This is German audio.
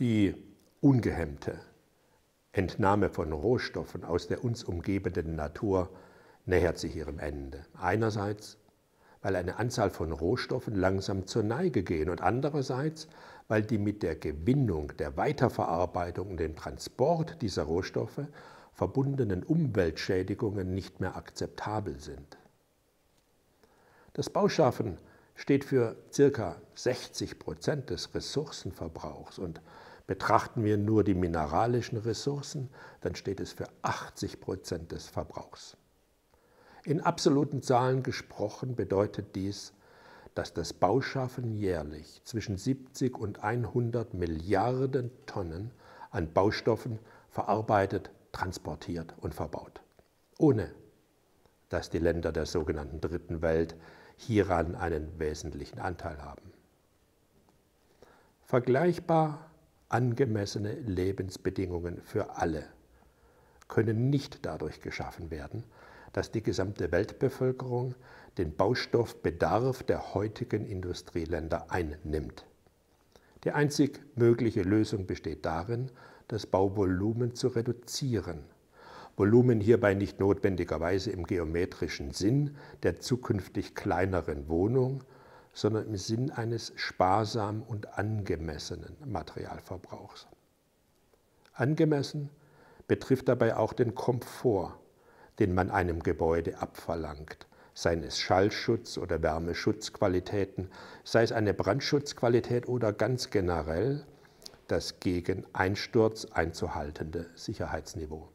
die ungehemmte Entnahme von Rohstoffen aus der uns umgebenden Natur nähert sich ihrem Ende. Einerseits, weil eine Anzahl von Rohstoffen langsam zur Neige gehen und andererseits, weil die mit der Gewinnung, der Weiterverarbeitung und dem Transport dieser Rohstoffe verbundenen Umweltschädigungen nicht mehr akzeptabel sind. Das Bauschaffen steht für ca. 60 Prozent des Ressourcenverbrauchs und Betrachten wir nur die mineralischen Ressourcen, dann steht es für 80 Prozent des Verbrauchs. In absoluten Zahlen gesprochen bedeutet dies, dass das Bauschaffen jährlich zwischen 70 und 100 Milliarden Tonnen an Baustoffen verarbeitet, transportiert und verbaut. Ohne dass die Länder der sogenannten Dritten Welt hieran einen wesentlichen Anteil haben. Vergleichbar Angemessene Lebensbedingungen für alle können nicht dadurch geschaffen werden, dass die gesamte Weltbevölkerung den Baustoffbedarf der heutigen Industrieländer einnimmt. Die einzig mögliche Lösung besteht darin, das Bauvolumen zu reduzieren. Volumen hierbei nicht notwendigerweise im geometrischen Sinn der zukünftig kleineren Wohnung, sondern im Sinn eines sparsamen und angemessenen Materialverbrauchs. Angemessen betrifft dabei auch den Komfort, den man einem Gebäude abverlangt, sei es Schallschutz- oder Wärmeschutzqualitäten, sei es eine Brandschutzqualität oder ganz generell das gegen Einsturz einzuhaltende Sicherheitsniveau.